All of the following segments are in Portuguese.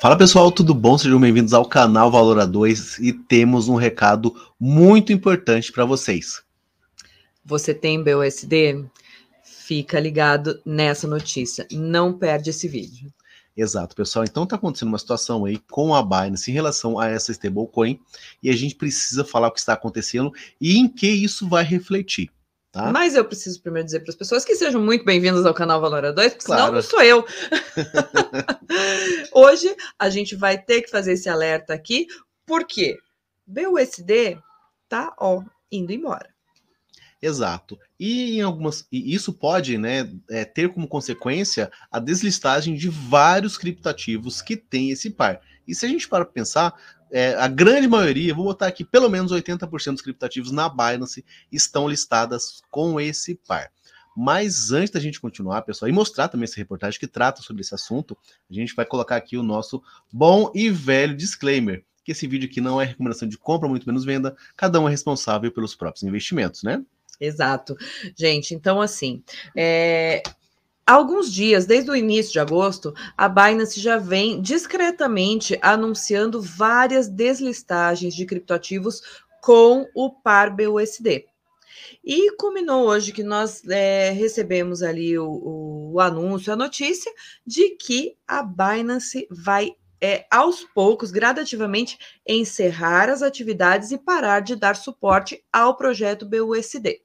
Fala pessoal, tudo bom? Sejam bem-vindos ao canal Valor A2 e temos um recado muito importante para vocês. Você tem BUSD? Fica ligado nessa notícia, não perde esse vídeo. Exato, pessoal. Então está acontecendo uma situação aí com a Binance em relação a essa stablecoin e a gente precisa falar o que está acontecendo e em que isso vai refletir. Tá? Mas eu preciso primeiro dizer para as pessoas que sejam muito bem-vindas ao canal Valora 2, porque claro. senão não sou eu. Hoje a gente vai ter que fazer esse alerta aqui, porque BUSD tá ó, indo embora. Exato. E em algumas. E isso pode né, é, ter como consequência a deslistagem de vários criptativos que tem esse par. E se a gente para pensar, é, a grande maioria, vou botar aqui pelo menos 80% dos criptativos na Binance estão listadas com esse par. Mas antes da gente continuar, pessoal, e mostrar também essa reportagem que trata sobre esse assunto, a gente vai colocar aqui o nosso bom e velho disclaimer, que esse vídeo aqui não é recomendação de compra, muito menos venda, cada um é responsável pelos próprios investimentos, né? Exato. Gente, então assim, é, Há alguns dias, desde o início de agosto, a Binance já vem discretamente anunciando várias deslistagens de criptoativos com o par BUSD. E culminou hoje que nós é, recebemos ali o, o, o, anúncio, a notícia de que a Binance vai, é, aos poucos, gradativamente, encerrar as atividades e parar de dar suporte ao projeto BUSD.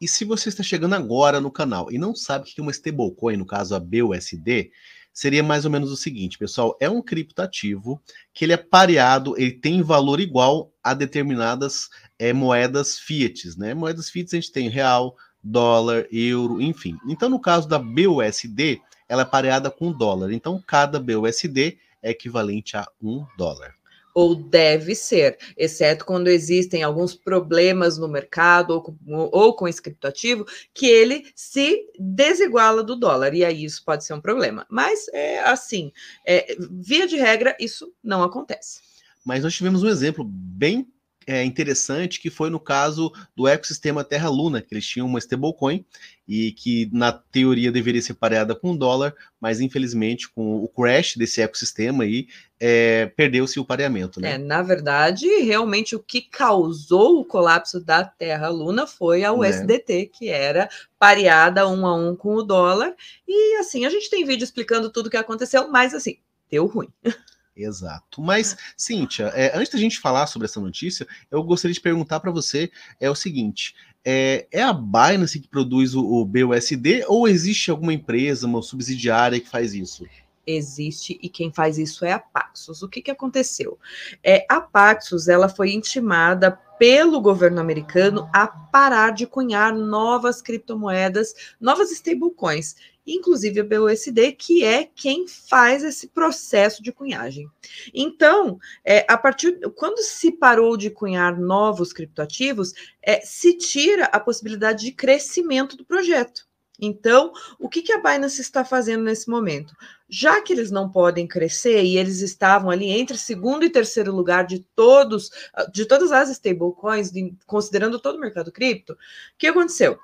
E se você está chegando agora no canal e não sabe o que é uma stablecoin, no caso a BUSD, seria mais ou menos o seguinte, pessoal, é um criptativo que ele é pareado, ele tem valor igual a determinadas é, moedas fiat, né? Moedas fiat a gente tem real, dólar, euro, enfim. Então, no caso da BUSD, ela é pareada com dólar. Então, cada BUSD é equivalente a um dólar ou deve ser, exceto quando existem alguns problemas no mercado ou com, ou com esse criptoativo, que ele se desiguala do dólar, e aí isso pode ser um problema. Mas é assim, é, via de regra, isso não acontece. Mas nós tivemos um exemplo bem é, interessante, que foi no caso do ecossistema Terra Luna, que eles tinham uma stablecoin e que na teoria deveria ser pareada com o dólar, mas infelizmente com o crash desse ecossistema aí, é, perdeu-se o pareamento. Né? É, na verdade, realmente o que causou o colapso da Terra Luna foi a né. USDT, é. que era pareada um a um com o dólar, e assim, a gente tem vídeo explicando tudo o que aconteceu, mas assim, deu ruim. Exato. Mas, é. Cíntia, é, antes da gente falar sobre essa notícia, eu gostaria de perguntar para você é o seguinte: é, é, a Binance que produz o, o BUSD ou existe alguma empresa, uma subsidiária que faz isso? existe e quem faz isso é a Paxos. O que, que aconteceu? É, a Paxos ela foi intimada pelo governo americano a parar de cunhar novas criptomoedas, novas stablecoins inclusive a BUSD, que é quem faz esse processo de cunhagem. Então, é, a partir quando se parou de cunhar novos criptoativos, é, se tira a possibilidade de crescimento do projeto. Então, o que, que a Binance está fazendo nesse momento? Já que eles não podem crescer e eles estavam ali entre segundo e terceiro lugar de todos, ah, de todas as stablecoins, considerando todo o mercado cripto, o que aconteceu?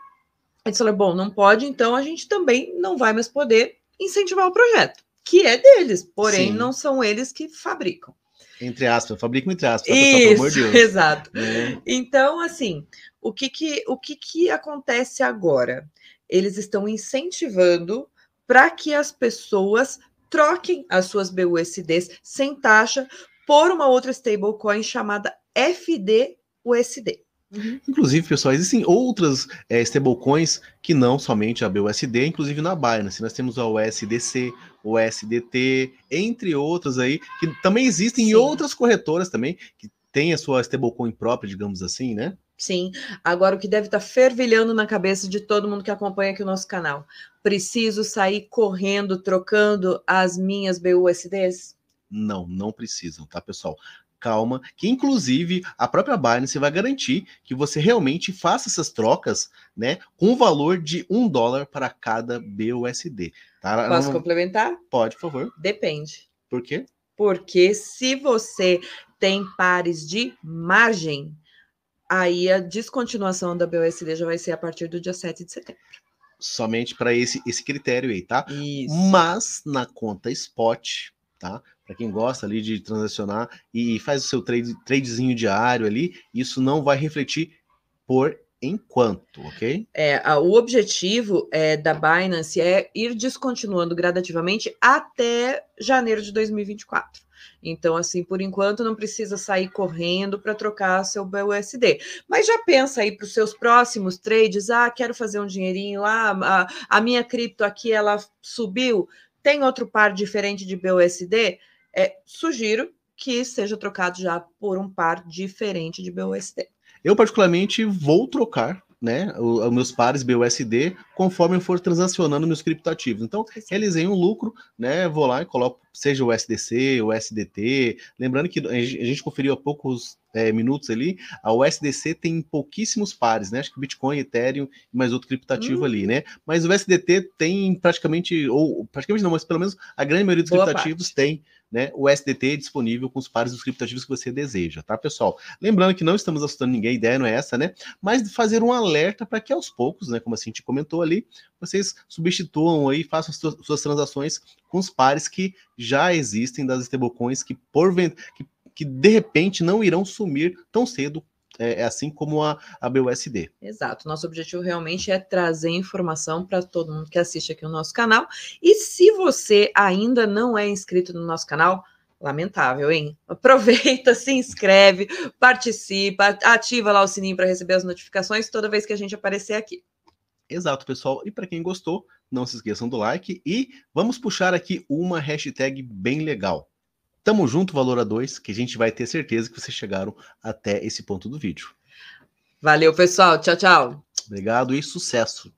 eles falaram: bom, não pode, então a gente também não vai mais poder incentivar o projeto, que é deles, porém Sim. não são eles que fabricam. Entre aspas, fabricam entre aspas, tá, Isso, pelo amor de Deus. Exato. É. Então, assim, o que que, o que que acontece agora? Eles estão incentivando para que as pessoas troquem as suas BUSDs sem taxa por uma outra stablecoin chamada FDUSD. Uhum. Inclusive, pessoal, existem outras é, stablecoins que não somente a BUSD, inclusive na Binance. Nós temos a USDC, USDT, entre outras aí, que também existem outras corretoras também que têm a sua stablecoin própria, digamos assim, né? Sim. Agora, o que deve estar tá fervilhando na cabeça de todo mundo que acompanha aqui o nosso canal: preciso sair correndo, trocando as minhas BUSDs? Não, não precisam, tá, pessoal? calma, que inclusive a própria Binance vai garantir que você realmente faça essas trocas, né, com o valor de um dólar para cada BUSD. Tá? Posso Não... complementar? Pode, por favor. Depende. Por quê? Porque se você tem pares de margem, aí a descontinuação da BUSD já vai ser a partir do dia 7 de setembro somente para esse, esse critério aí, tá? Isso. Mas na conta spot, tá? Para quem gosta ali de transacionar e faz o seu trade, tradezinho diário ali, isso não vai refletir por enquanto, ok? É, a, o objetivo é, da Binance é ir descontinuando gradativamente até janeiro de 2024. Então, assim, por enquanto não precisa sair correndo para trocar seu BUSD. Mas já pensa aí para os seus próximos trades, ah, quero fazer um dinheirinho ah, a, a minha cripto aqui ela subiu, tem outro par diferente de BUSD? É, sugiro que seja trocado já por um par diferente de BUSD. Eu, particularmente, vou trocar né, os meus pares BUSD conforme eu for transacionando meus criptativos. Então, realizei um lucro, né, vou lá e coloco seja o SDC, o SDT. Lembrando que a gente conferiu há poucos é, minutos ali, a USDC tem pouquíssimos pares, né? Acho que Bitcoin, Ethereum e mais outro criptativo uhum. ali, hum. né? Mas o SDT tem praticamente, ou praticamente não, mas pelo menos a grande maioria dos Boa criptativos parte. tem né, o SDT disponível com os pares dos criptativos que você deseja, tá, pessoal? Lembrando que não estamos assustando ninguém, a ideia não é essa, né? Mas fazer um alerta para que aos poucos, né, como a gente comentou ali, vocês substituam aí, façam suas transações com os pares que já existem das stablecoins que, porvent... que, que de repente não irão sumir tão cedo é, é assim como a, a BUSD. Exato. Nosso objetivo realmente é trazer informação para todo mundo que assiste aqui o no nosso canal. E se você ainda não é inscrito no nosso canal, lamentável, hein? Aproveita, se inscreve, participa, ativa lá o sininho para receber as notificações toda vez que a gente aparecer aqui. Exato, pessoal. E para quem gostou, não se esqueçam do like e vamos puxar aqui uma hashtag bem legal. Tamo junto, Valora 2, que a gente vai ter certeza que vocês chegaram até esse ponto do vídeo. Valeu, pessoal. Tchau, tchau. Obrigado e sucesso.